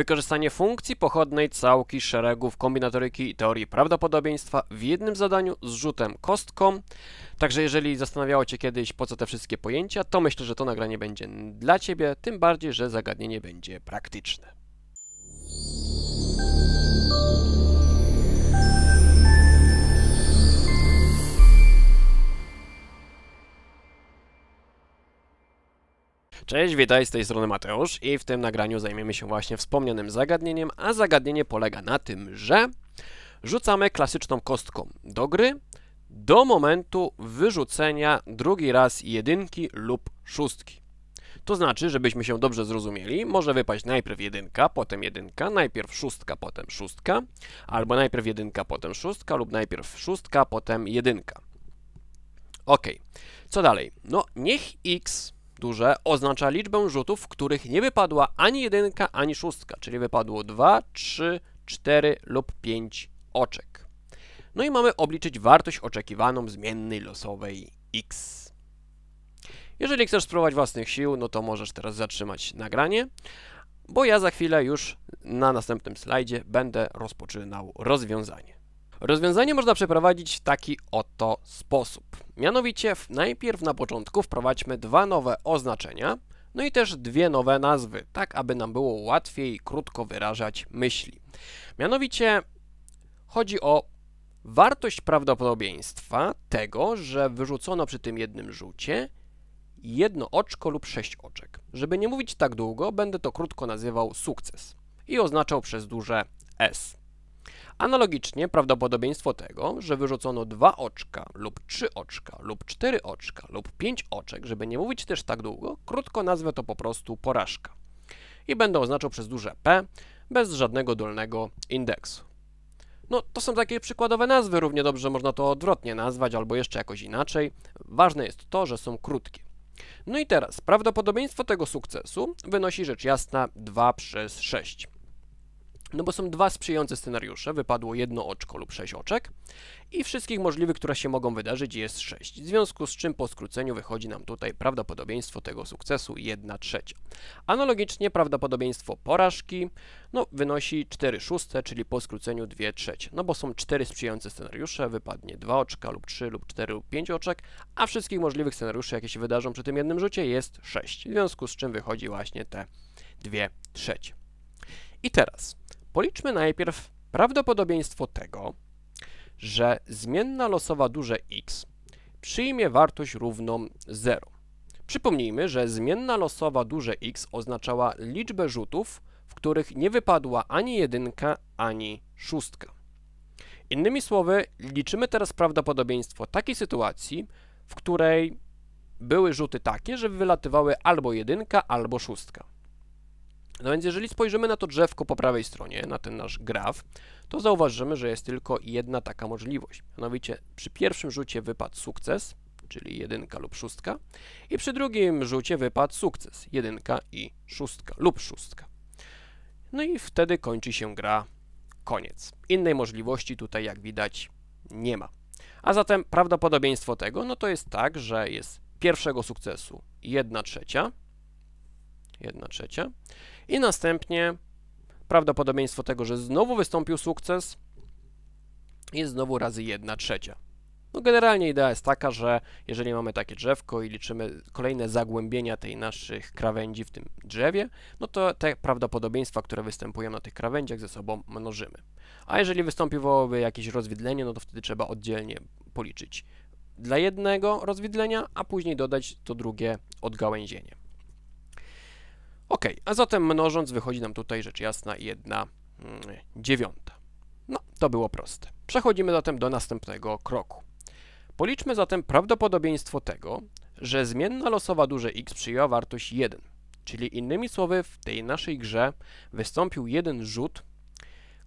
Wykorzystanie funkcji pochodnej całki szeregów kombinatoryki i teorii prawdopodobieństwa w jednym zadaniu z rzutem kostką. Także jeżeli zastanawiało Cię kiedyś, po co te wszystkie pojęcia, to myślę, że to nagranie będzie dla Ciebie, tym bardziej, że zagadnienie będzie praktyczne. Cześć, witaj, z tej strony Mateusz i w tym nagraniu zajmiemy się właśnie wspomnianym zagadnieniem, a zagadnienie polega na tym, że rzucamy klasyczną kostką do gry do momentu wyrzucenia drugi raz jedynki lub szóstki. To znaczy, żebyśmy się dobrze zrozumieli, może wypaść najpierw jedynka, potem jedynka, najpierw szóstka, potem szóstka, albo najpierw jedynka, potem szóstka, lub najpierw szóstka, potem jedynka. Ok, co dalej? No, niech x duże oznacza liczbę rzutów, w których nie wypadła ani jedynka, ani szóstka, czyli wypadło 2, 3, 4 lub 5 oczek. No i mamy obliczyć wartość oczekiwaną zmiennej losowej x. Jeżeli chcesz spróbować własnych sił, no to możesz teraz zatrzymać nagranie, bo ja za chwilę już na następnym slajdzie będę rozpoczynał rozwiązanie. Rozwiązanie można przeprowadzić w taki oto sposób. Mianowicie najpierw na początku wprowadźmy dwa nowe oznaczenia, no i też dwie nowe nazwy, tak aby nam było łatwiej krótko wyrażać myśli. Mianowicie chodzi o wartość prawdopodobieństwa tego, że wyrzucono przy tym jednym rzucie jedno oczko lub sześć oczek. Żeby nie mówić tak długo, będę to krótko nazywał sukces i oznaczał przez duże S. Analogicznie prawdopodobieństwo tego, że wyrzucono dwa oczka lub trzy oczka lub cztery oczka lub pięć oczek, żeby nie mówić też tak długo, krótko nazwę to po prostu porażka. I będę oznaczał przez duże P bez żadnego dolnego indeksu. No, to są takie przykładowe nazwy, równie dobrze można to odwrotnie nazwać albo jeszcze jakoś inaczej. Ważne jest to, że są krótkie. No i teraz, prawdopodobieństwo tego sukcesu wynosi rzecz jasna 2 przez 6. No bo są dwa sprzyjające scenariusze, wypadło jedno oczko lub sześć oczek i wszystkich możliwych, które się mogą wydarzyć jest sześć, w związku z czym po skróceniu wychodzi nam tutaj prawdopodobieństwo tego sukcesu 1 trzecia. Analogicznie prawdopodobieństwo porażki no, wynosi 4 szóste, czyli po skróceniu 2 trzecie, no bo są cztery sprzyjające scenariusze, wypadnie dwa oczka lub trzy lub cztery lub pięć oczek, a wszystkich możliwych scenariuszy, jakie się wydarzą przy tym jednym rzucie jest sześć, w związku z czym wychodzi właśnie te 2 trzecie. I teraz Policzmy najpierw prawdopodobieństwo tego, że zmienna losowa duże x przyjmie wartość równą 0. Przypomnijmy, że zmienna losowa duże x oznaczała liczbę rzutów, w których nie wypadła ani jedynka, ani szóstka. Innymi słowy, liczymy teraz prawdopodobieństwo takiej sytuacji, w której były rzuty takie, że wylatywały albo jedynka, albo szóstka. No więc jeżeli spojrzymy na to drzewko po prawej stronie, na ten nasz graf, to zauważymy, że jest tylko jedna taka możliwość. Mianowicie przy pierwszym rzucie wypadł sukces, czyli jedynka lub szóstka, i przy drugim rzucie wypadł sukces, jedynka i szóstka lub szóstka. No i wtedy kończy się gra, koniec. Innej możliwości tutaj jak widać nie ma. A zatem prawdopodobieństwo tego, no to jest tak, że jest pierwszego sukcesu 1 trzecia, 1 trzecia i następnie prawdopodobieństwo tego, że znowu wystąpił sukces jest znowu razy 1 trzecia. No generalnie idea jest taka, że jeżeli mamy takie drzewko i liczymy kolejne zagłębienia tej naszych krawędzi w tym drzewie, no to te prawdopodobieństwa, które występują na tych krawędziach ze sobą mnożymy. A jeżeli wystąpiłoby jakieś rozwidlenie, no to wtedy trzeba oddzielnie policzyć dla jednego rozwidlenia, a później dodać to drugie odgałęzienie. Ok, a zatem mnożąc wychodzi nam tutaj rzecz jasna jedna mm, dziewiąta. No, to było proste. Przechodzimy zatem do następnego kroku. Policzmy zatem prawdopodobieństwo tego, że zmienna losowa duże x przyjęła wartość 1. Czyli innymi słowy, w tej naszej grze wystąpił jeden rzut,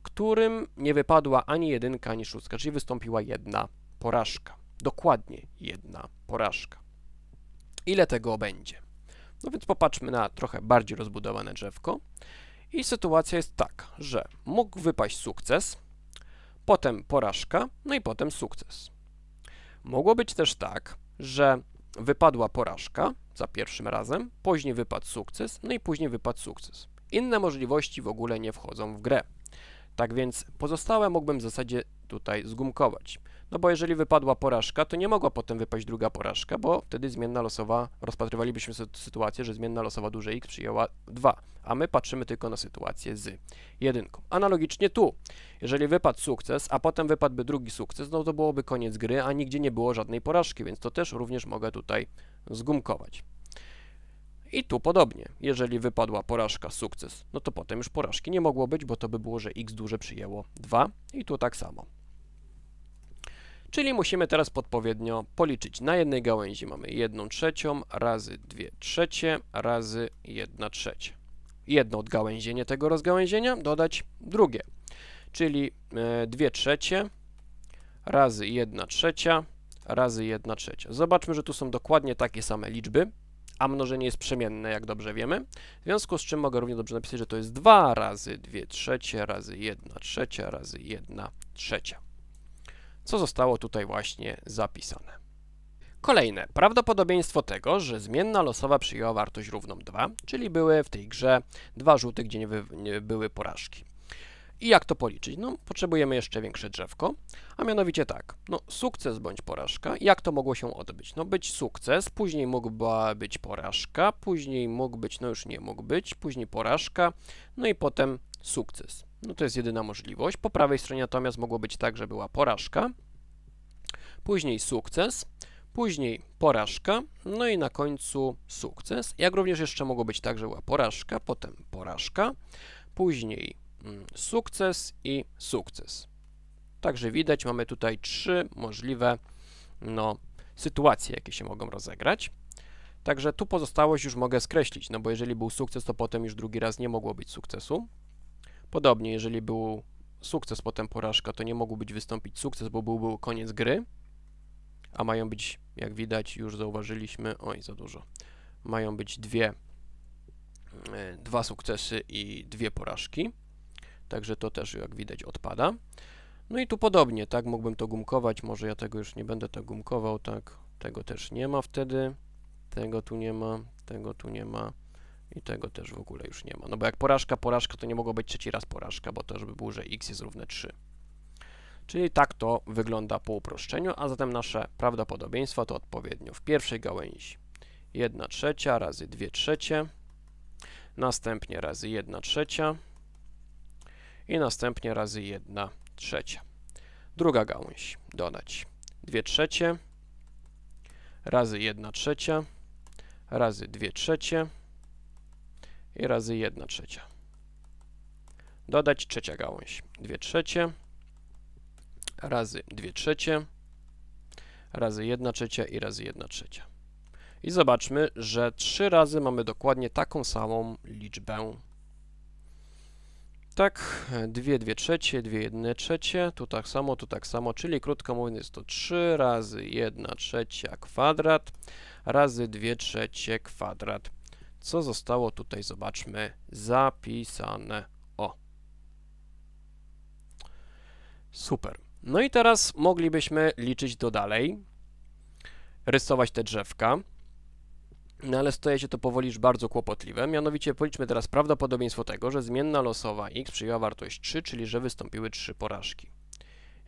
którym nie wypadła ani jedynka, ani szóstka, czyli wystąpiła jedna porażka. Dokładnie jedna porażka. Ile tego będzie? No więc popatrzmy na trochę bardziej rozbudowane drzewko. I sytuacja jest taka, że mógł wypaść sukces, potem porażka, no i potem sukces. Mogło być też tak, że wypadła porażka za pierwszym razem, później wypadł sukces, no i później wypadł sukces. Inne możliwości w ogóle nie wchodzą w grę. Tak więc pozostałe mógłbym w zasadzie tutaj zgumkować. No bo jeżeli wypadła porażka, to nie mogła potem wypaść druga porażka, bo wtedy zmienna losowa, rozpatrywalibyśmy sytuację, że zmienna losowa duże x przyjęła 2, a my patrzymy tylko na sytuację z jedynką. Analogicznie tu, jeżeli wypadł sukces, a potem wypadłby drugi sukces, no to byłoby koniec gry, a nigdzie nie było żadnej porażki, więc to też również mogę tutaj zgumkować. I tu podobnie, jeżeli wypadła porażka, sukces, no to potem już porażki nie mogło być, bo to by było, że x duże przyjęło 2 i tu tak samo. Czyli musimy teraz podpowiednio policzyć. Na jednej gałęzi mamy 1 trzecią razy 2 trzecie razy 1 trzecia. Jedno odgałęzienie tego rozgałęzienia dodać drugie, czyli 2 e, trzecie razy 1 trzecia razy 1 trzecia. Zobaczmy, że tu są dokładnie takie same liczby, a mnożenie jest przemienne, jak dobrze wiemy. W związku z czym mogę równie dobrze napisać, że to jest 2 razy 2 trzecie razy 1 trzecia razy 1 trzecia co zostało tutaj właśnie zapisane. Kolejne, prawdopodobieństwo tego, że zmienna losowa przyjęła wartość równą 2, czyli były w tej grze dwa żółte, gdzie nie, wy, nie były porażki. I jak to policzyć? No, potrzebujemy jeszcze większe drzewko, a mianowicie tak, no sukces bądź porażka, jak to mogło się odbyć? No być sukces, później mógł być porażka, później mógł być, no już nie mógł być, później porażka, no i potem sukces. No to jest jedyna możliwość. Po prawej stronie natomiast mogło być tak, że była porażka, później sukces, później porażka, no i na końcu sukces. Jak również jeszcze mogło być tak, że była porażka, potem porażka, później mm, sukces i sukces. Także widać, mamy tutaj trzy możliwe no, sytuacje, jakie się mogą rozegrać. Także tu pozostałość już mogę skreślić, no bo jeżeli był sukces, to potem już drugi raz nie mogło być sukcesu. Podobnie, jeżeli był sukces, potem porażka, to nie mógł być wystąpić sukces, bo był, był koniec gry, a mają być, jak widać, już zauważyliśmy, oj, za dużo, mają być dwie, e, dwa sukcesy i dwie porażki, także to też, jak widać, odpada. No i tu podobnie, tak, mógłbym to gumkować, może ja tego już nie będę to tak gumkował, tak, tego też nie ma wtedy, tego tu nie ma, tego tu nie ma, i tego też w ogóle już nie ma. No bo jak porażka, porażka, to nie mogło być trzeci raz porażka, bo to żeby było, że x jest równe 3. Czyli tak to wygląda po uproszczeniu, a zatem nasze prawdopodobieństwo to odpowiednio w pierwszej gałęzi 1 trzecia razy 2 trzecie, następnie razy 1 trzecia i następnie razy 1 trzecia. Druga gałąź, dodać 2 trzecie razy 1 trzecia razy 2 trzecie i razy 1 trzecia. Dodać trzecia gałąź. 2 trzecie razy 2 trzecie razy 1 trzecia i razy 1 trzecia. I zobaczmy, że 3 razy mamy dokładnie taką samą liczbę. Tak, 2 2 trzecie, 2 1 trzecie, tu tak samo, tu tak samo, czyli krótko mówiąc jest to 3 razy 1 trzecia kwadrat razy 2 trzecie kwadrat co zostało tutaj, zobaczmy, zapisane. O. Super. No i teraz moglibyśmy liczyć do dalej, rysować te drzewka. No ale staje się to powoli już bardzo kłopotliwe. Mianowicie policzmy teraz prawdopodobieństwo tego, że zmienna losowa x przyjęła wartość 3, czyli że wystąpiły 3 porażki.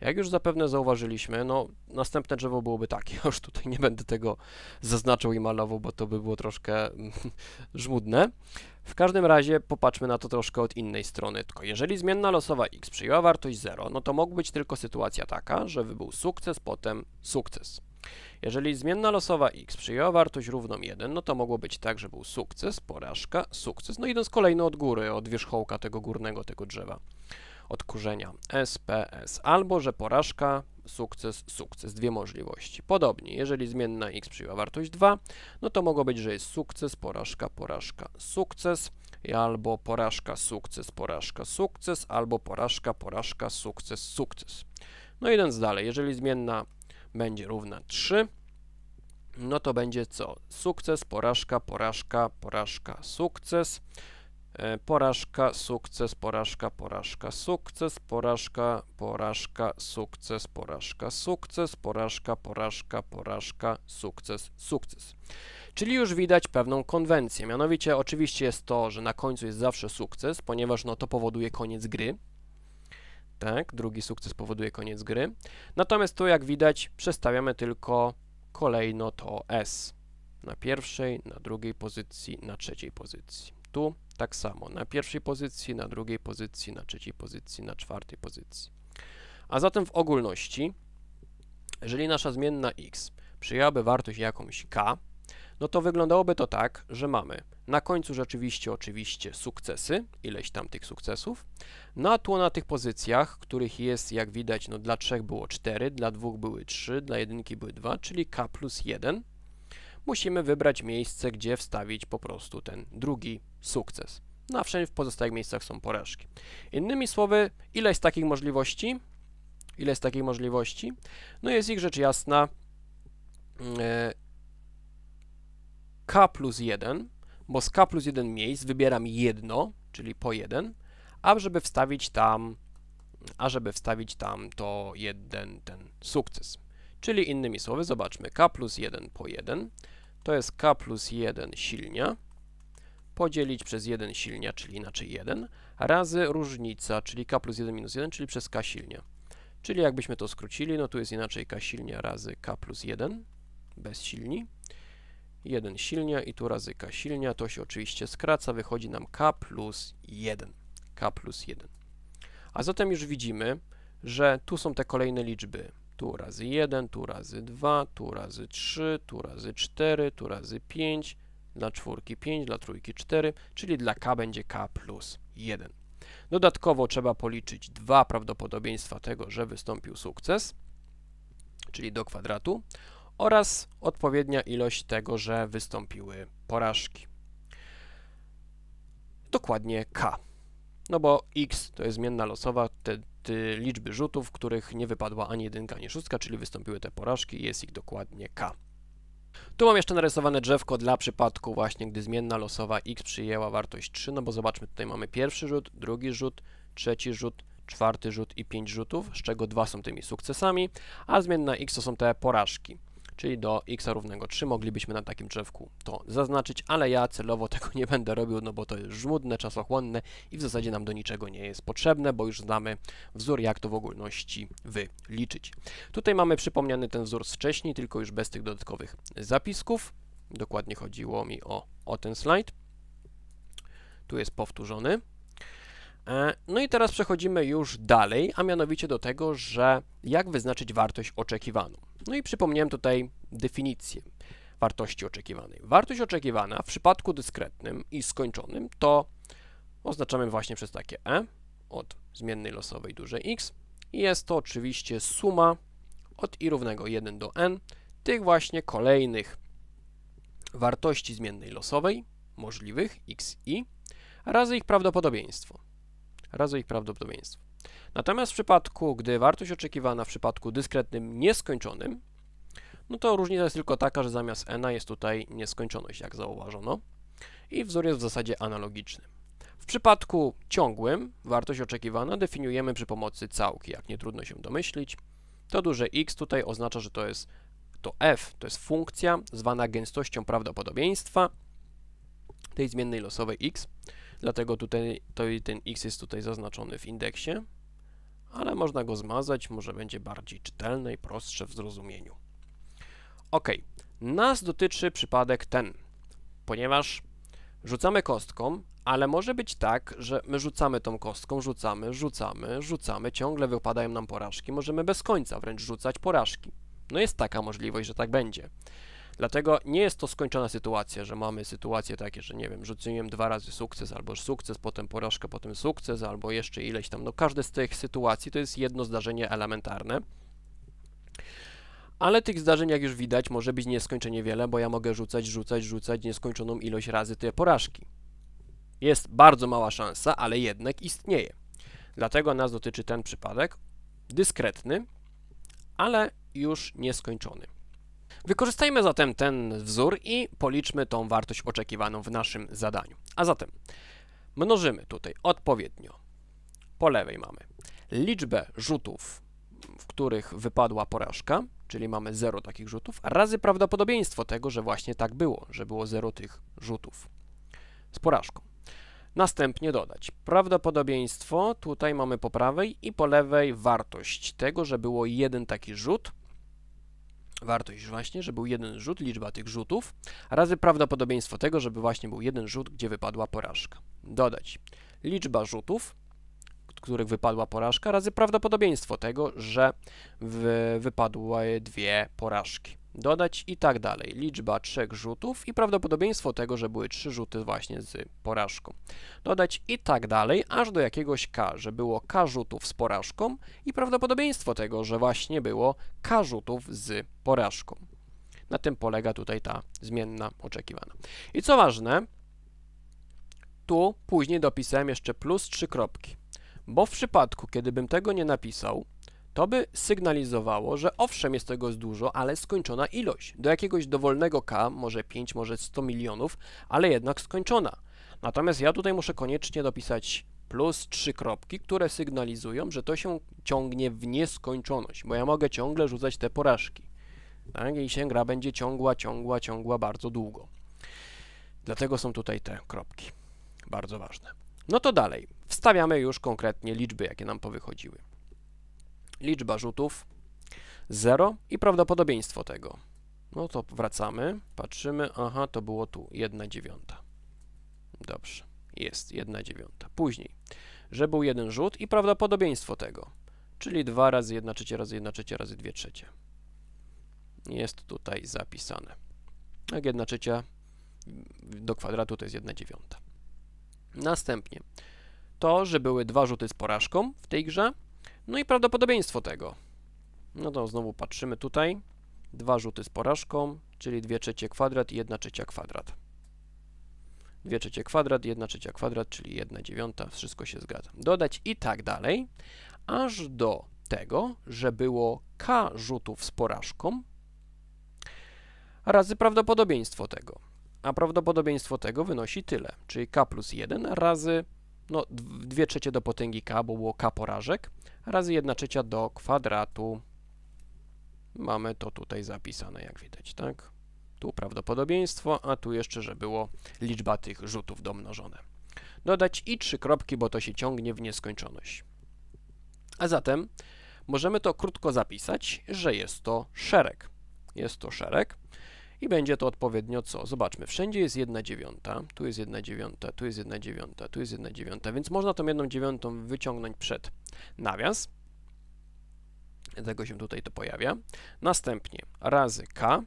Jak już zapewne zauważyliśmy, no następne drzewo byłoby takie, już tutaj nie będę tego zaznaczał i malował, bo to by było troszkę mm, żmudne. W każdym razie popatrzmy na to troszkę od innej strony, tylko jeżeli zmienna losowa x przyjęła wartość 0, no to mogła być tylko sytuacja taka, że był sukces, potem sukces. Jeżeli zmienna losowa x przyjęła wartość równą 1, no to mogło być tak, że był sukces, porażka, sukces, no idąc z od góry, od wierzchołka tego górnego tego drzewa odkurzenia SPS, albo że porażka, sukces, sukces, dwie możliwości. Podobnie, jeżeli zmienna x przyjęła wartość 2, no to mogło być, że jest sukces, porażka, porażka, sukces, albo porażka, sukces, porażka, sukces, albo porażka, porażka, sukces, sukces. No idąc dalej, jeżeli zmienna będzie równa 3, no to będzie co? Sukces, porażka, porażka, porażka, sukces. E, porażka, sukces, porażka, porażka, sukces, porażka, porażka, sukces, porażka, sukces, porażka, porażka, porażka, sukces, sukces. Czyli już widać pewną konwencję, mianowicie oczywiście jest to, że na końcu jest zawsze sukces, ponieważ no to powoduje koniec gry, tak, drugi sukces powoduje koniec gry. Natomiast tu, jak widać, przestawiamy tylko kolejno to S na pierwszej, na drugiej pozycji, na trzeciej pozycji. Tu tak samo na pierwszej pozycji, na drugiej pozycji, na trzeciej pozycji, na czwartej pozycji. A zatem w ogólności, jeżeli nasza zmienna x przyjęłaby wartość jakąś k, no to wyglądałoby to tak, że mamy na końcu rzeczywiście oczywiście sukcesy, ileś tam tych sukcesów, no a tu na tych pozycjach, których jest jak widać, no dla trzech było 4, dla dwóch były 3, dla jedynki były 2, czyli k plus 1, musimy wybrać miejsce, gdzie wstawić po prostu ten drugi sukces. No wszędzie w pozostałych miejscach są porażki. Innymi słowy, ile jest takich możliwości? Ile jest takich możliwości? No jest ich rzecz jasna yy, k plus 1, bo z k plus 1 miejsc wybieram jedno, czyli po 1, a żeby wstawić tam, a żeby wstawić tam to jeden ten sukces. Czyli innymi słowy, zobaczmy, k plus 1 po 1 to jest k plus 1 silnia podzielić przez 1 silnia, czyli inaczej 1, razy różnica, czyli k plus 1 minus 1, czyli przez k silnia. Czyli jakbyśmy to skrócili, no tu jest inaczej k silnia razy k plus 1, bez silni, 1 silnia i tu razy k silnia, to się oczywiście skraca, wychodzi nam k plus 1, k plus 1. A zatem już widzimy, że tu są te kolejne liczby tu razy 1, tu razy 2, tu razy 3, tu razy 4, tu razy 5, dla czwórki 5, dla trójki 4, czyli dla k będzie k plus 1. Dodatkowo trzeba policzyć dwa prawdopodobieństwa tego, że wystąpił sukces, czyli do kwadratu, oraz odpowiednia ilość tego, że wystąpiły porażki. Dokładnie k no bo x to jest zmienna losowa, te, te liczby rzutów, których nie wypadła ani jedynka, ani szóstka, czyli wystąpiły te porażki i jest ich dokładnie k. Tu mam jeszcze narysowane drzewko dla przypadku właśnie, gdy zmienna losowa x przyjęła wartość 3, no bo zobaczmy, tutaj mamy pierwszy rzut, drugi rzut, trzeci rzut, czwarty rzut i pięć rzutów, z czego dwa są tymi sukcesami, a zmienna x to są te porażki czyli do x równego 3 moglibyśmy na takim drzewku to zaznaczyć, ale ja celowo tego nie będę robił, no bo to jest żmudne, czasochłonne i w zasadzie nam do niczego nie jest potrzebne, bo już znamy wzór, jak to w ogólności wyliczyć. Tutaj mamy przypomniany ten wzór z wcześniej, tylko już bez tych dodatkowych zapisków. Dokładnie chodziło mi o, o ten slajd. Tu jest powtórzony. E, no i teraz przechodzimy już dalej, a mianowicie do tego, że jak wyznaczyć wartość oczekiwaną. No i przypomniałem tutaj definicję wartości oczekiwanej. Wartość oczekiwana w przypadku dyskretnym i skończonym to oznaczamy właśnie przez takie e od zmiennej losowej dużej x i jest to oczywiście suma od i równego 1 do n tych właśnie kolejnych wartości zmiennej losowej możliwych x i razy ich prawdopodobieństwo razy ich prawdopodobieństwo. Natomiast w przypadku, gdy wartość oczekiwana w przypadku dyskretnym nieskończonym, no to różnica jest tylko taka, że zamiast n jest tutaj nieskończoność, jak zauważono, i wzór jest w zasadzie analogiczny. W przypadku ciągłym wartość oczekiwana definiujemy przy pomocy całki, jak nie trudno się domyślić. To duże x tutaj oznacza, że to jest to f, to jest funkcja zwana gęstością prawdopodobieństwa tej zmiennej losowej x, Dlatego tutaj to, ten X jest tutaj zaznaczony w indeksie, ale można go zmazać, może będzie bardziej czytelne i prostsze w zrozumieniu. Ok, nas dotyczy przypadek ten, ponieważ rzucamy kostką, ale może być tak, że my rzucamy tą kostką, rzucamy, rzucamy, rzucamy, ciągle wypadają nam porażki, możemy bez końca wręcz rzucać porażki. No jest taka możliwość, że tak będzie. Dlatego nie jest to skończona sytuacja, że mamy sytuacje takie, że nie wiem, rzuciłem dwa razy sukces, albo sukces, potem porażka, potem sukces, albo jeszcze ileś tam. No każde z tych sytuacji to jest jedno zdarzenie elementarne. Ale tych zdarzeń, jak już widać, może być nieskończenie wiele, bo ja mogę rzucać, rzucać, rzucać nieskończoną ilość razy te porażki. Jest bardzo mała szansa, ale jednak istnieje. Dlatego nas dotyczy ten przypadek, dyskretny, ale już nieskończony. Wykorzystajmy zatem ten wzór i policzmy tą wartość oczekiwaną w naszym zadaniu. A zatem mnożymy tutaj odpowiednio. Po lewej mamy liczbę rzutów, w których wypadła porażka, czyli mamy 0 takich rzutów, razy prawdopodobieństwo tego, że właśnie tak było, że było 0 tych rzutów z porażką. Następnie dodać prawdopodobieństwo, tutaj mamy po prawej i po lewej wartość tego, że było jeden taki rzut, wartość właśnie, że był jeden rzut, liczba tych rzutów, razy prawdopodobieństwo tego, żeby właśnie był jeden rzut, gdzie wypadła porażka. Dodać liczba rzutów, których wypadła porażka, razy prawdopodobieństwo tego, że wypadły dwie porażki dodać i tak dalej. Liczba trzech rzutów i prawdopodobieństwo tego, że były trzy rzuty właśnie z porażką. Dodać i tak dalej, aż do jakiegoś k, że było k rzutów z porażką i prawdopodobieństwo tego, że właśnie było k rzutów z porażką. Na tym polega tutaj ta zmienna oczekiwana. I co ważne, tu później dopisałem jeszcze plus trzy kropki, bo w przypadku, kiedy bym tego nie napisał, to by sygnalizowało, że owszem jest tego dużo, ale skończona ilość. Do jakiegoś dowolnego K, może 5, może 100 milionów, ale jednak skończona. Natomiast ja tutaj muszę koniecznie dopisać plus trzy kropki, które sygnalizują, że to się ciągnie w nieskończoność, bo ja mogę ciągle rzucać te porażki. Tak? I się gra będzie ciągła, ciągła, ciągła bardzo długo. Dlatego są tutaj te kropki. Bardzo ważne. No to dalej. Wstawiamy już konkretnie liczby, jakie nam powychodziły liczba rzutów 0 i prawdopodobieństwo tego. No to wracamy, patrzymy, aha, to było tu 1 dziewiąta. Dobrze, jest 1 dziewiąta. Później, że był jeden rzut i prawdopodobieństwo tego, czyli 2 razy 1 trzecie razy 1 trzecie razy 2 trzecie. Jest tutaj zapisane. Jak 1 trzecia do kwadratu to jest 1 dziewiąta. Następnie, to, że były dwa rzuty z porażką w tej grze no i prawdopodobieństwo tego. No to znowu patrzymy tutaj. Dwa rzuty z porażką, czyli 2 trzecie kwadrat i 1 trzecia kwadrat. 2 trzecie kwadrat, 1 trzecia kwadrat, czyli 1 dziewiąta, wszystko się zgadza. Dodać i tak dalej, aż do tego, że było k rzutów z porażką razy prawdopodobieństwo tego. A prawdopodobieństwo tego wynosi tyle, czyli k plus 1 razy no 2 trzecie do potęgi k, bo było k porażek, razy 1 trzecia do kwadratu. Mamy to tutaj zapisane, jak widać, tak? Tu prawdopodobieństwo, a tu jeszcze, że było liczba tych rzutów domnożone. Dodać i trzy kropki, bo to się ciągnie w nieskończoność. A zatem możemy to krótko zapisać, że jest to szereg. Jest to szereg, i będzie to odpowiednio co? Zobaczmy, wszędzie jest 1 dziewiąta, tu jest 1 dziewiąta, tu jest 1 dziewiąta, tu jest 1 dziewiąta, więc można tą 1 dziewiątą wyciągnąć przed nawias, dlatego się tutaj to pojawia, następnie razy k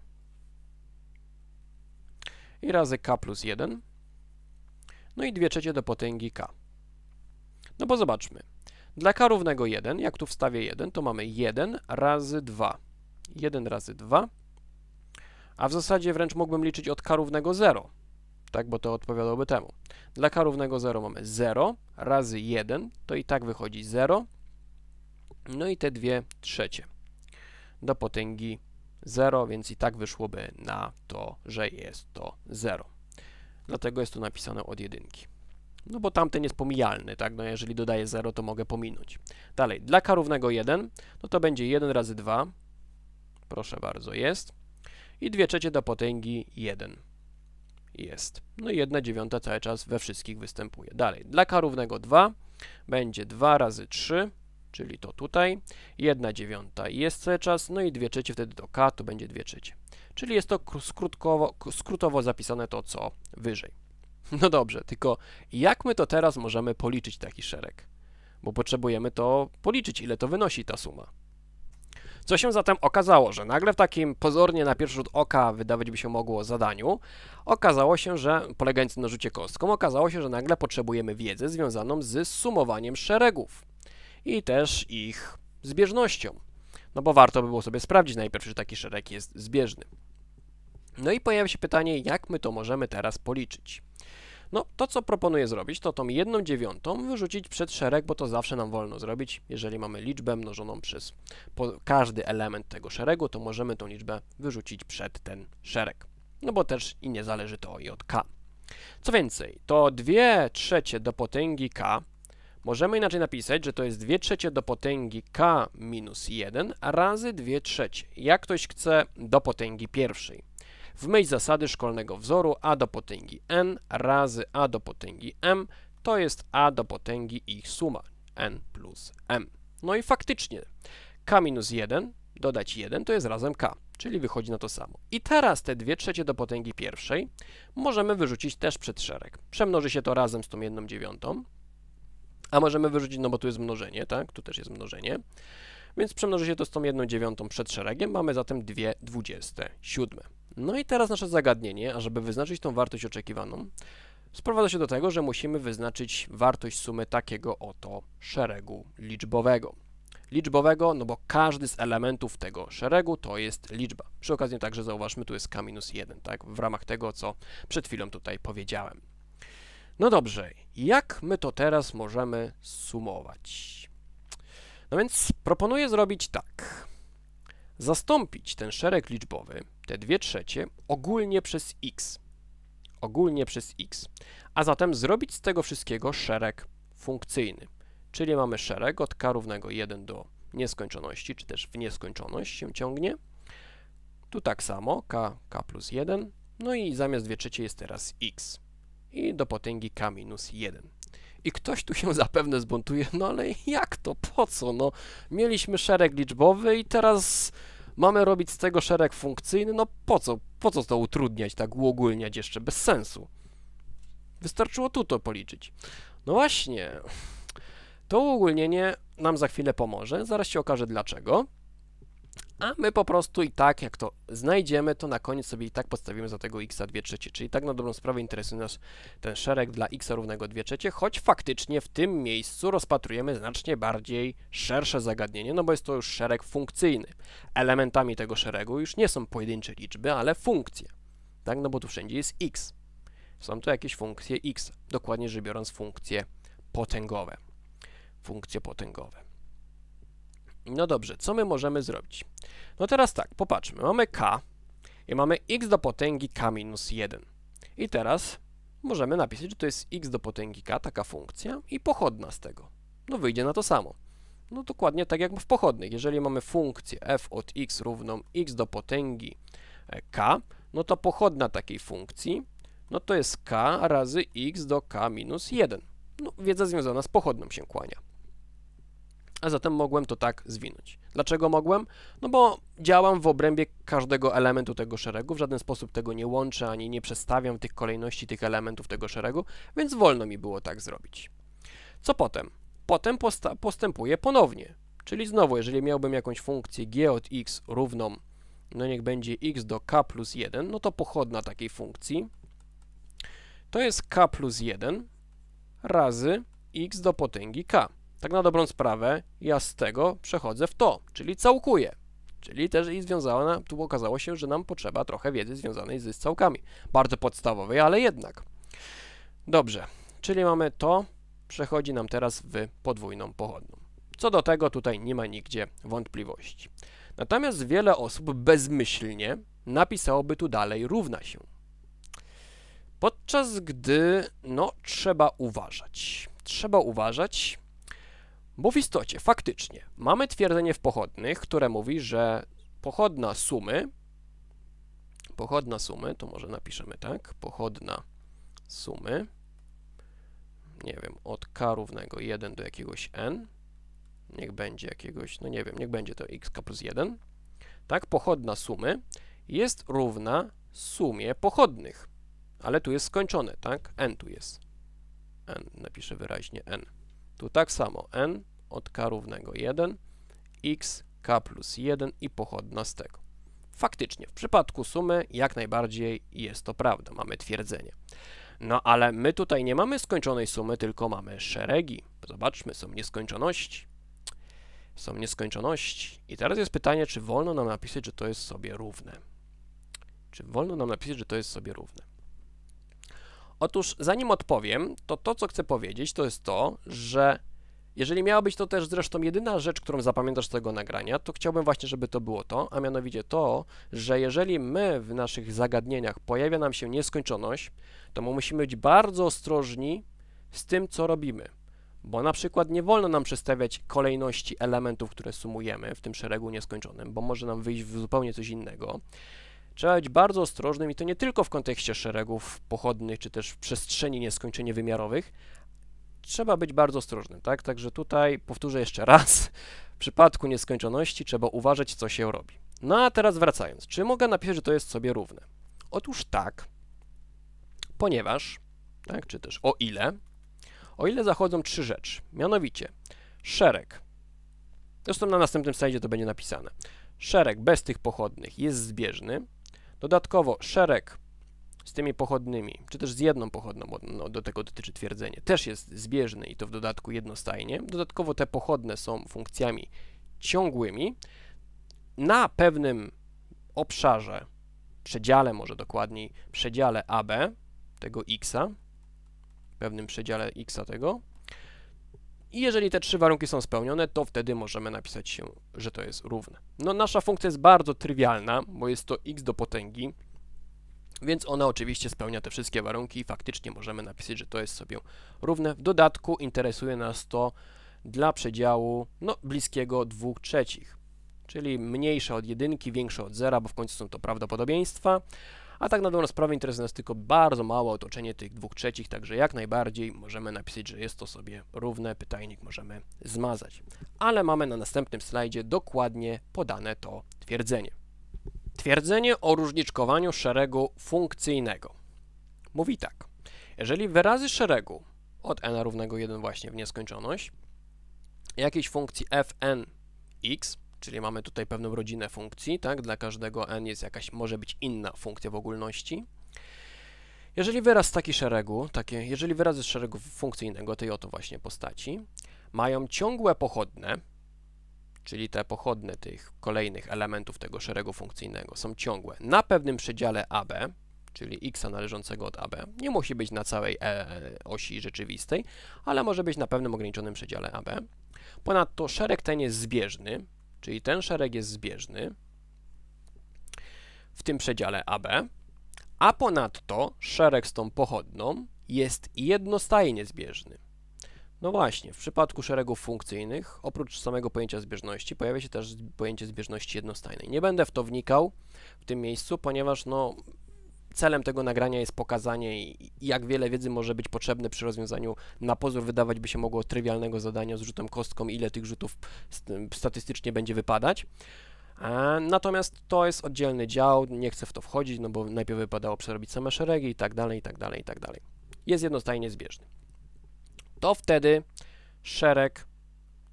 i razy k plus 1, no i 2 trzecie do potęgi k. No bo zobaczmy, dla k równego 1, jak tu wstawię 1, to mamy 1 razy 2, 1 razy 2 a w zasadzie wręcz mógłbym liczyć od k równego 0, tak, bo to odpowiadałoby temu. Dla k równego 0 mamy 0 razy 1, to i tak wychodzi 0, no i te dwie trzecie do potęgi 0, więc i tak wyszłoby na to, że jest to 0. Dlatego jest tu napisane od jedynki. No bo tamten jest pomijalny, tak? No jeżeli dodaję 0, to mogę pominąć. Dalej, dla k równego 1, no to będzie 1 razy 2. Proszę bardzo, jest i 2 trzecie do potęgi 1 jest. No i 1 dziewiąta cały czas we wszystkich występuje. Dalej, dla k równego 2 będzie 2 razy 3, czyli to tutaj, 1 dziewiąta jest cały czas, no i 2 trzecie wtedy do k, to będzie 2 trzecie. Czyli jest to skrótkowo, skrótowo zapisane to, co wyżej. No dobrze, tylko jak my to teraz możemy policzyć taki szereg? Bo potrzebujemy to policzyć, ile to wynosi ta suma. Co się zatem okazało, że nagle w takim pozornie na pierwszy rzut oka wydawać by się mogło zadaniu, okazało się, że polegającym na rzucie kostką, okazało się, że nagle potrzebujemy wiedzy związaną z sumowaniem szeregów i też ich zbieżnością. No bo warto by było sobie sprawdzić najpierw, czy taki szereg jest zbieżny. No i pojawia się pytanie, jak my to możemy teraz policzyć? No, to co proponuję zrobić, to tą jedną dziewiątą wyrzucić przed szereg, bo to zawsze nam wolno zrobić. Jeżeli mamy liczbę mnożoną przez każdy element tego szeregu, to możemy tą liczbę wyrzucić przed ten szereg. No bo też i nie zależy to i od k. Co więcej, to 2 trzecie do potęgi k możemy inaczej napisać, że to jest 2 trzecie do potęgi k minus 1 razy 2 trzecie. Jak ktoś chce do potęgi pierwszej w myśl zasady szkolnego wzoru a do potęgi n razy a do potęgi m to jest a do potęgi ich suma n plus m. No i faktycznie k minus 1 dodać 1 to jest razem k, czyli wychodzi na to samo. I teraz te 2 trzecie do potęgi pierwszej możemy wyrzucić też przed szereg. Przemnoży się to razem z tą 1 dziewiątą, a możemy wyrzucić, no bo tu jest mnożenie, tak, tu też jest mnożenie, więc przemnoży się to z tą 1 dziewiątą przed szeregiem, mamy zatem 2 dwudzieste siódme. No i teraz nasze zagadnienie, ażeby wyznaczyć tą wartość oczekiwaną, sprowadza się do tego, że musimy wyznaczyć wartość sumy takiego oto szeregu liczbowego. Liczbowego, no bo każdy z elementów tego szeregu to jest liczba. Przy okazji także zauważmy, tu jest k-1, tak, w ramach tego, co przed chwilą tutaj powiedziałem. No dobrze, jak my to teraz możemy sumować? No więc proponuję zrobić tak zastąpić ten szereg liczbowy, te 2 trzecie, ogólnie przez x. Ogólnie przez x. A zatem zrobić z tego wszystkiego szereg funkcyjny. Czyli mamy szereg od k równego 1 do nieskończoności, czy też w nieskończoność się ciągnie. Tu tak samo, k, k plus 1, no i zamiast 2 trzecie jest teraz x i do potęgi k minus 1 i ktoś tu się zapewne zbuntuje, no ale jak to, po co, no mieliśmy szereg liczbowy i teraz mamy robić z tego szereg funkcyjny, no po co, po co to utrudniać, tak uogólniać jeszcze, bez sensu. Wystarczyło tu to policzyć. No właśnie, to uogólnienie nam za chwilę pomoże, zaraz się okaże dlaczego a my po prostu i tak, jak to znajdziemy, to na koniec sobie i tak podstawimy za tego x 2 trzecie, czyli tak na dobrą sprawę interesuje nas ten szereg dla x równego 2 trzecie, choć faktycznie w tym miejscu rozpatrujemy znacznie bardziej szersze zagadnienie, no bo jest to już szereg funkcyjny. Elementami tego szeregu już nie są pojedyncze liczby, ale funkcje, tak, no bo tu wszędzie jest x. Są to jakieś funkcje x, dokładnie rzecz biorąc funkcje potęgowe. Funkcje potęgowe. No dobrze, co my możemy zrobić? No teraz tak, popatrzmy, mamy k i mamy x do potęgi k minus 1. I teraz możemy napisać, że to jest x do potęgi k, taka funkcja i pochodna z tego. No wyjdzie na to samo. No dokładnie tak jak w pochodnych. Jeżeli mamy funkcję f od x równą x do potęgi e, k, no to pochodna takiej funkcji, no to jest k razy x do k minus 1. No wiedza związana z pochodną się kłania a zatem mogłem to tak zwinąć. Dlaczego mogłem? No bo działam w obrębie każdego elementu tego szeregu, w żaden sposób tego nie łączę, ani nie przestawiam tych kolejności tych elementów tego szeregu, więc wolno mi było tak zrobić. Co potem? Potem postępuję ponownie, czyli znowu, jeżeli miałbym jakąś funkcję g od x równą, no niech będzie x do k plus 1, no to pochodna takiej funkcji to jest k plus 1 razy x do potęgi k. Tak na dobrą sprawę, ja z tego przechodzę w to, czyli całkuję. Czyli też i związana, tu okazało się, że nam potrzeba trochę wiedzy związanej z całkami. Bardzo podstawowej, ale jednak. Dobrze, czyli mamy to, przechodzi nam teraz w podwójną pochodną. Co do tego tutaj nie ma nigdzie wątpliwości. Natomiast wiele osób bezmyślnie napisałoby tu dalej równa się. Podczas gdy, no, trzeba uważać. Trzeba uważać, bo w istocie, faktycznie, mamy twierdzenie w pochodnych, które mówi, że pochodna sumy, pochodna sumy, to może napiszemy tak, pochodna sumy, nie wiem, od k równego 1 do jakiegoś n, niech będzie jakiegoś, no nie wiem, niech będzie to x plus 1, tak, pochodna sumy jest równa sumie pochodnych, ale tu jest skończone, tak, n tu jest, n, napiszę wyraźnie n. Tu tak samo n od k równego 1, x k plus 1 i pochodna z tego. Faktycznie, w przypadku sumy jak najbardziej jest to prawda, mamy twierdzenie. No ale my tutaj nie mamy skończonej sumy, tylko mamy szeregi. Zobaczmy, są nieskończoności. Są nieskończoności. I teraz jest pytanie, czy wolno nam napisać, że to jest sobie równe. Czy wolno nam napisać, że to jest sobie równe? Otóż, zanim odpowiem, to to, co chcę powiedzieć, to jest to, że jeżeli miała być to też zresztą jedyna rzecz, którą zapamiętasz z tego nagrania, to chciałbym właśnie, żeby to było to, a mianowicie to, że jeżeli my w naszych zagadnieniach pojawia nam się nieskończoność, to my musimy być bardzo ostrożni z tym, co robimy. Bo na przykład nie wolno nam przestawiać kolejności elementów, które sumujemy w tym szeregu nieskończonym, bo może nam wyjść w zupełnie coś innego. Trzeba być bardzo ostrożnym i to nie tylko w kontekście szeregów pochodnych, czy też w przestrzeni nieskończenie wymiarowych. Trzeba być bardzo ostrożnym, tak? Także tutaj powtórzę jeszcze raz, w przypadku nieskończoności trzeba uważać, co się robi. No a teraz wracając, czy mogę napisać, że to jest sobie równe? Otóż tak, ponieważ, tak, czy też o ile, o ile zachodzą trzy rzeczy, mianowicie szereg, zresztą na następnym slajdzie to będzie napisane, szereg bez tych pochodnych jest zbieżny, Dodatkowo szereg z tymi pochodnymi, czy też z jedną pochodną, bo no, do tego dotyczy twierdzenie, też jest zbieżny i to w dodatku jednostajnie. Dodatkowo te pochodne są funkcjami ciągłymi. Na pewnym obszarze, przedziale może dokładniej, przedziale AB, tego x, pewnym przedziale x tego, i jeżeli te trzy warunki są spełnione, to wtedy możemy napisać się, że to jest równe. No nasza funkcja jest bardzo trywialna, bo jest to x do potęgi, więc ona oczywiście spełnia te wszystkie warunki i faktycznie możemy napisać, że to jest sobie równe. W dodatku interesuje nas to dla przedziału no, bliskiego 2 trzecich, czyli mniejsze od jedynki, większe od zera, bo w końcu są to prawdopodobieństwa a tak na dobrą sprawę interesuje nas tylko bardzo małe otoczenie tych dwóch trzecich, także jak najbardziej możemy napisać, że jest to sobie równe, pytajnik możemy zmazać. Ale mamy na następnym slajdzie dokładnie podane to twierdzenie. Twierdzenie o różniczkowaniu szeregu funkcyjnego. Mówi tak. Jeżeli wyrazy szeregu od n równego 1 właśnie w nieskończoność jakiejś funkcji n x Czyli mamy tutaj pewną rodzinę funkcji, tak? Dla każdego n jest jakaś, może być inna funkcja w ogólności. Jeżeli wyraz taki szeregu, takie, jeżeli wyraz z szeregu funkcyjnego tej oto właśnie postaci mają ciągłe pochodne, czyli te pochodne tych kolejnych elementów tego szeregu funkcyjnego są ciągłe na pewnym przedziale AB, czyli x należącego od AB. Nie musi być na całej e osi rzeczywistej, ale może być na pewnym ograniczonym przedziale AB. Ponadto szereg ten jest zbieżny, czyli ten szereg jest zbieżny w tym przedziale AB, a ponadto szereg z tą pochodną jest jednostajnie zbieżny. No właśnie, w przypadku szeregów funkcyjnych, oprócz samego pojęcia zbieżności, pojawia się też pojęcie zbieżności jednostajnej. Nie będę w to wnikał w tym miejscu, ponieważ no, celem tego nagrania jest pokazanie, jak wiele wiedzy może być potrzebne przy rozwiązaniu na pozór wydawać by się mogło trywialnego zadania z rzutem kostką, ile tych rzutów statystycznie będzie wypadać. E, natomiast to jest oddzielny dział, nie chcę w to wchodzić, no bo najpierw wypadało przerobić same szeregi i tak dalej, i tak dalej, i tak dalej. Jest jednostajnie zbieżny. To wtedy szereg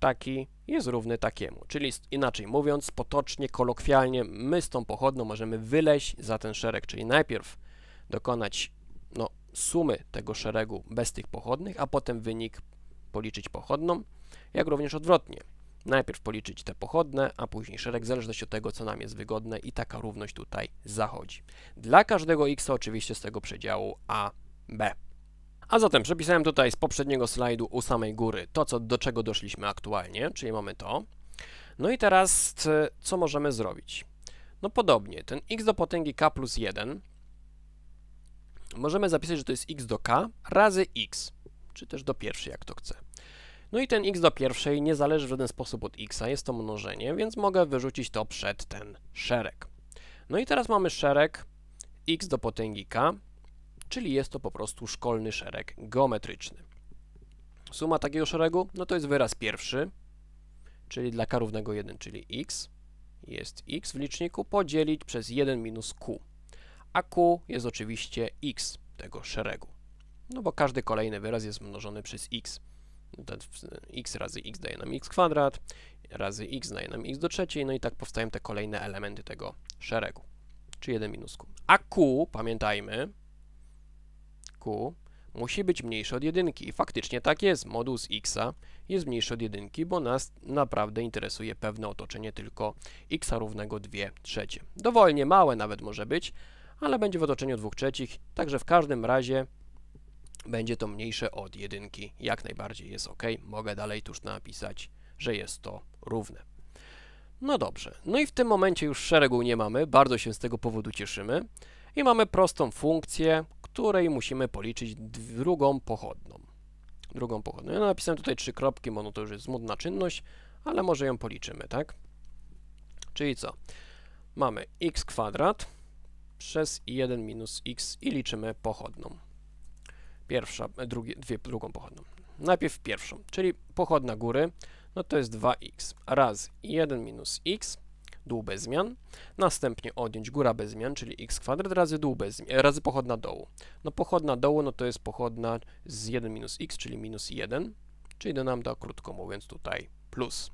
taki jest równy takiemu. Czyli inaczej mówiąc, potocznie, kolokwialnie, my z tą pochodną możemy wyleźć za ten szereg, czyli najpierw dokonać no, sumy tego szeregu bez tych pochodnych, a potem wynik policzyć pochodną, jak również odwrotnie. Najpierw policzyć te pochodne, a później szereg, w zależności od tego, co nam jest wygodne i taka równość tutaj zachodzi. Dla każdego x oczywiście z tego przedziału a b. A zatem przepisałem tutaj z poprzedniego slajdu u samej góry to, co, do czego doszliśmy aktualnie, czyli mamy to. No i teraz co możemy zrobić? No podobnie, ten x do potęgi k plus 1 możemy zapisać, że to jest x do k razy x, czy też do pierwszej, jak to chcę. No i ten x do pierwszej nie zależy w żaden sposób od x, jest to mnożenie, więc mogę wyrzucić to przed ten szereg. No i teraz mamy szereg x do potęgi k czyli jest to po prostu szkolny szereg geometryczny. Suma takiego szeregu, no to jest wyraz pierwszy, czyli dla k równego 1, czyli x, jest x w liczniku, podzielić przez 1 minus q, a q jest oczywiście x tego szeregu, no bo każdy kolejny wyraz jest mnożony przez x. No Ten x razy x daje nam x kwadrat, razy x daje nam x do trzeciej, no i tak powstają te kolejne elementy tego szeregu, czy 1 minus q. A q, pamiętajmy, q musi być mniejsze od jedynki. I faktycznie tak jest. modus x jest mniejszy od jedynki, bo nas naprawdę interesuje pewne otoczenie tylko x równego 2 trzecie. Dowolnie małe nawet może być, ale będzie w otoczeniu 2 trzecich, także w każdym razie będzie to mniejsze od jedynki. Jak najbardziej jest ok. Mogę dalej tuż napisać, że jest to równe. No dobrze, no i w tym momencie już szeregu nie mamy, bardzo się z tego powodu cieszymy. I mamy prostą funkcję, której musimy policzyć drugą pochodną. Drugą pochodną. Ja napisałem tutaj trzy kropki, bo no to już jest smutna czynność, ale może ją policzymy, tak? Czyli co? Mamy x kwadrat przez 1 minus x i liczymy pochodną. Pierwsza, drugie, dwie, drugą pochodną. Najpierw pierwszą, czyli pochodna góry, no to jest 2x. Raz 1 minus x dół bez zmian, następnie odjąć góra bez zmian, czyli x kwadrat razy dół bez razy pochodna dołu. No pochodna dołu, no to jest pochodna z 1 minus x, czyli minus 1, czyli da nam da krótko mówiąc tutaj plus.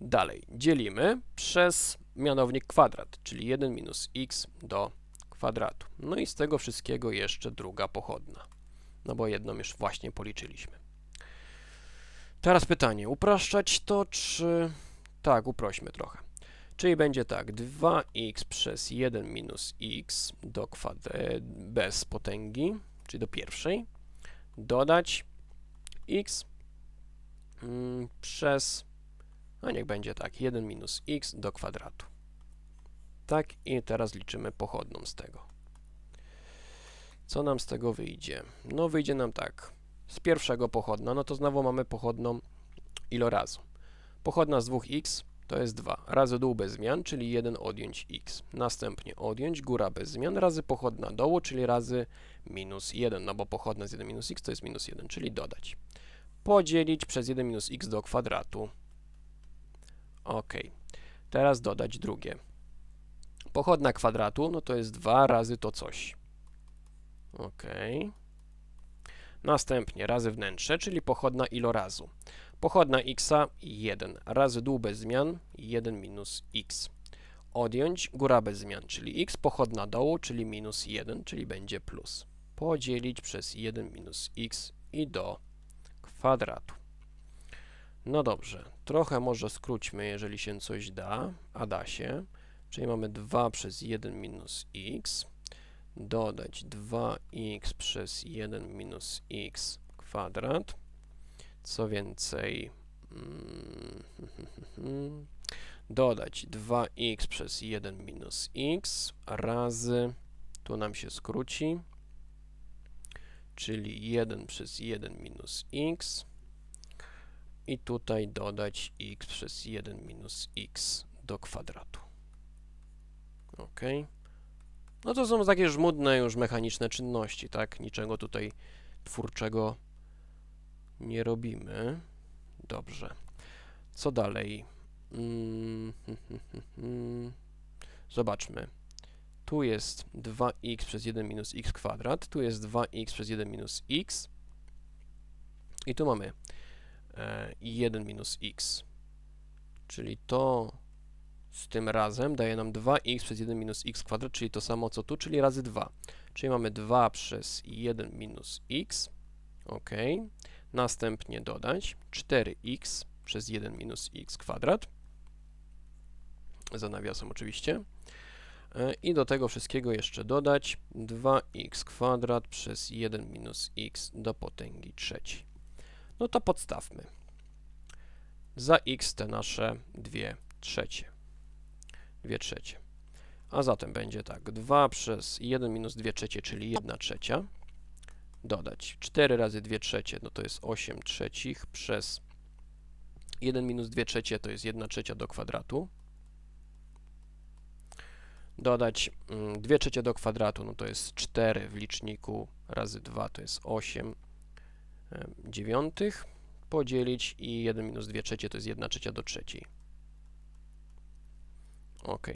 Dalej, dzielimy przez mianownik kwadrat, czyli 1 minus x do kwadratu. No i z tego wszystkiego jeszcze druga pochodna, no bo jedną już właśnie policzyliśmy. Teraz pytanie, upraszczać to, czy tak, uprośmy trochę. Czyli będzie tak, 2x przez 1 minus x do kwadratu bez potęgi, czyli do pierwszej, dodać x mm, przez, no niech będzie tak, 1 minus x do kwadratu. Tak, i teraz liczymy pochodną z tego. Co nam z tego wyjdzie? No wyjdzie nam tak, z pierwszego pochodna, no to znowu mamy pochodną ilorazu. Pochodna z 2x to jest 2 razy dół bez zmian, czyli 1 odjąć x. Następnie odjąć góra bez zmian razy pochodna dołu, czyli razy minus 1, no bo pochodna z 1 minus x to jest minus 1, czyli dodać. Podzielić przez 1 minus x do kwadratu. Ok. Teraz dodać drugie. Pochodna kwadratu, no to jest 2 razy to coś. Ok. Następnie razy wnętrze, czyli pochodna ilorazu. Pochodna x 1 razy dół bez zmian 1 minus x. Odjąć góra bez zmian, czyli x, pochodna dołu, czyli minus 1, czyli będzie plus. Podzielić przez 1 minus x i do kwadratu. No dobrze, trochę może skróćmy, jeżeli się coś da, a da się. Czyli mamy 2 przez 1 minus x, dodać 2x przez 1 minus x kwadrat co więcej, mm, dodać 2x przez 1 minus x razy, tu nam się skróci, czyli 1 przez 1 minus x i tutaj dodać x przez 1 minus x do kwadratu. Ok. No to są takie żmudne już mechaniczne czynności, tak? Niczego tutaj twórczego nie robimy. Dobrze. Co dalej? Mm, hmm, hmm, hmm, Zobaczmy. Tu jest 2x przez 1 minus x kwadrat, tu jest 2x przez 1 minus x i tu mamy 1 e, minus x. Czyli to z tym razem daje nam 2x przez 1 minus x kwadrat, czyli to samo co tu, czyli razy 2. Czyli mamy 2 przez 1 minus x, okej. Okay Następnie dodać 4x przez 1 minus x kwadrat. Za nawiasem oczywiście. E, I do tego wszystkiego jeszcze dodać 2x kwadrat przez 1 minus x do potęgi trzeciej. No to podstawmy. Za x te nasze 2 trzecie. 2 trzecie. A zatem będzie tak, 2 przez 1 minus 2 trzecie, czyli 1 trzecia dodać. 4 razy 2 trzecie, no to jest 8 trzecich przez 1 minus 2 trzecie to jest 1 trzecia do kwadratu. Dodać 2 mm, trzecie do kwadratu, no to jest 4 w liczniku razy 2 to jest 8 dziewiątych podzielić i 1 minus 2 trzecie to jest 1 trzecia do trzeciej. Ok.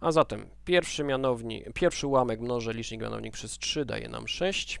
A zatem pierwszy mianownik, pierwszy ułamek mnoży licznik mianownik przez 3 daje nam 6.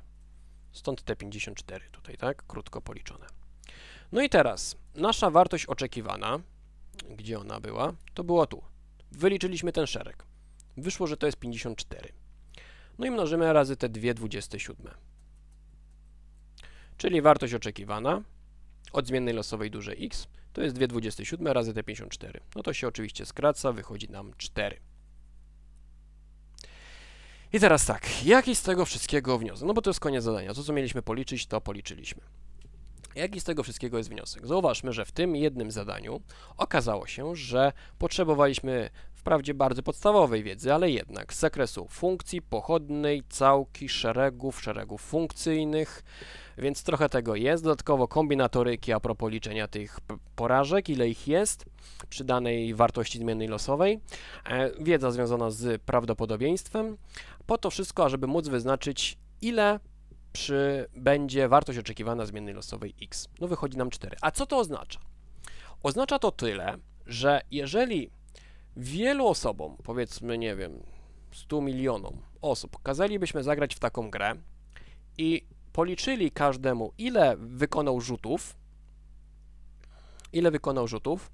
Stąd te 54 tutaj, tak? Krótko policzone. No i teraz nasza wartość oczekiwana, gdzie ona była, to było tu. Wyliczyliśmy ten szereg. Wyszło, że to jest 54. No i mnożymy razy te dwie 27. Czyli wartość oczekiwana od zmiennej losowej dużej x to jest 2,27 razy te 54. No to się oczywiście skraca, wychodzi nam 4. I teraz tak, jaki z tego wszystkiego wniosek? No bo to jest koniec zadania. To, co mieliśmy policzyć, to policzyliśmy. Jaki z tego wszystkiego jest wniosek? Zauważmy, że w tym jednym zadaniu okazało się, że potrzebowaliśmy wprawdzie bardzo podstawowej wiedzy, ale jednak z zakresu funkcji pochodnej, całki, szeregów, szeregów funkcyjnych, więc trochę tego jest. Dodatkowo kombinatoryki a propos liczenia tych porażek, ile ich jest przy danej wartości zmiennej losowej, e, wiedza związana z prawdopodobieństwem, po to wszystko, ażeby móc wyznaczyć ile przy będzie wartość oczekiwana zmiennej losowej x. No wychodzi nam 4. A co to oznacza? Oznacza to tyle, że jeżeli wielu osobom, powiedzmy, nie wiem, 100 milionom osób, kazalibyśmy zagrać w taką grę i policzyli każdemu, ile wykonał rzutów, ile wykonał rzutów,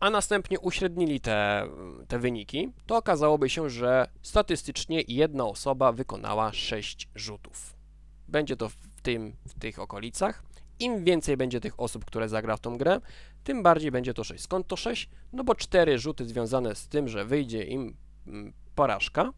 a następnie uśrednili te, te wyniki, to okazałoby się, że statystycznie jedna osoba wykonała 6 rzutów. Będzie to w, tym, w tych okolicach. Im więcej będzie tych osób, które zagra w tą grę, tym bardziej będzie to 6. Skąd to 6? No bo 4 rzuty związane z tym, że wyjdzie im mm, porażka,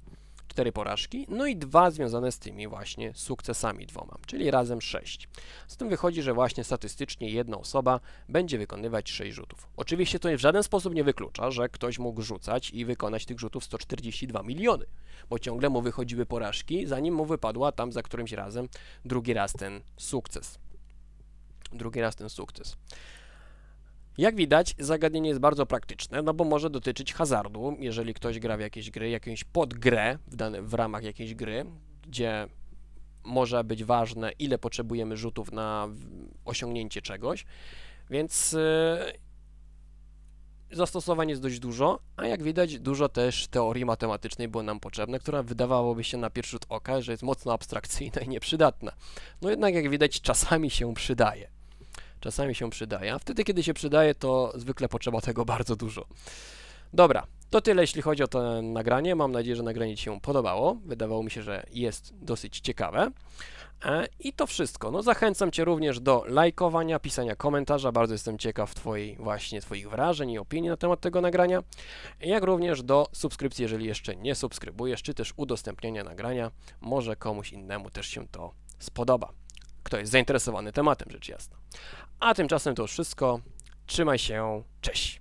4 porażki, no i dwa związane z tymi właśnie sukcesami dwoma, czyli razem 6. Z tym wychodzi, że właśnie statystycznie jedna osoba będzie wykonywać 6 rzutów. Oczywiście to w żaden sposób nie wyklucza, że ktoś mógł rzucać i wykonać tych rzutów 142 miliony, bo ciągle mu wychodziły porażki, zanim mu wypadła tam za którymś razem drugi raz ten sukces drugi raz ten sukces. Jak widać, zagadnienie jest bardzo praktyczne, no bo może dotyczyć hazardu, jeżeli ktoś gra w jakieś gry, jakąś podgrę w, dane, w ramach jakiejś gry, gdzie może być ważne, ile potrzebujemy rzutów na osiągnięcie czegoś, więc yy, zastosowań jest dość dużo, a jak widać dużo też teorii matematycznej było nam potrzebne, która wydawałoby się na pierwszy rzut oka, że jest mocno abstrakcyjna i nieprzydatna. No jednak jak widać czasami się przydaje czasami się przydaje, a wtedy, kiedy się przydaje, to zwykle potrzeba tego bardzo dużo. Dobra, to tyle jeśli chodzi o to nagranie. Mam nadzieję, że nagranie Ci się podobało. Wydawało mi się, że jest dosyć ciekawe. E, I to wszystko. No zachęcam Cię również do lajkowania, pisania komentarza. Bardzo jestem ciekaw Twojej właśnie Twoich wrażeń i opinii na temat tego nagrania. Jak również do subskrypcji, jeżeli jeszcze nie subskrybujesz, czy też udostępniania nagrania. Może komuś innemu też się to spodoba. Kto jest zainteresowany tematem, rzecz jasna. A tymczasem to już wszystko. Trzymaj się, cześć!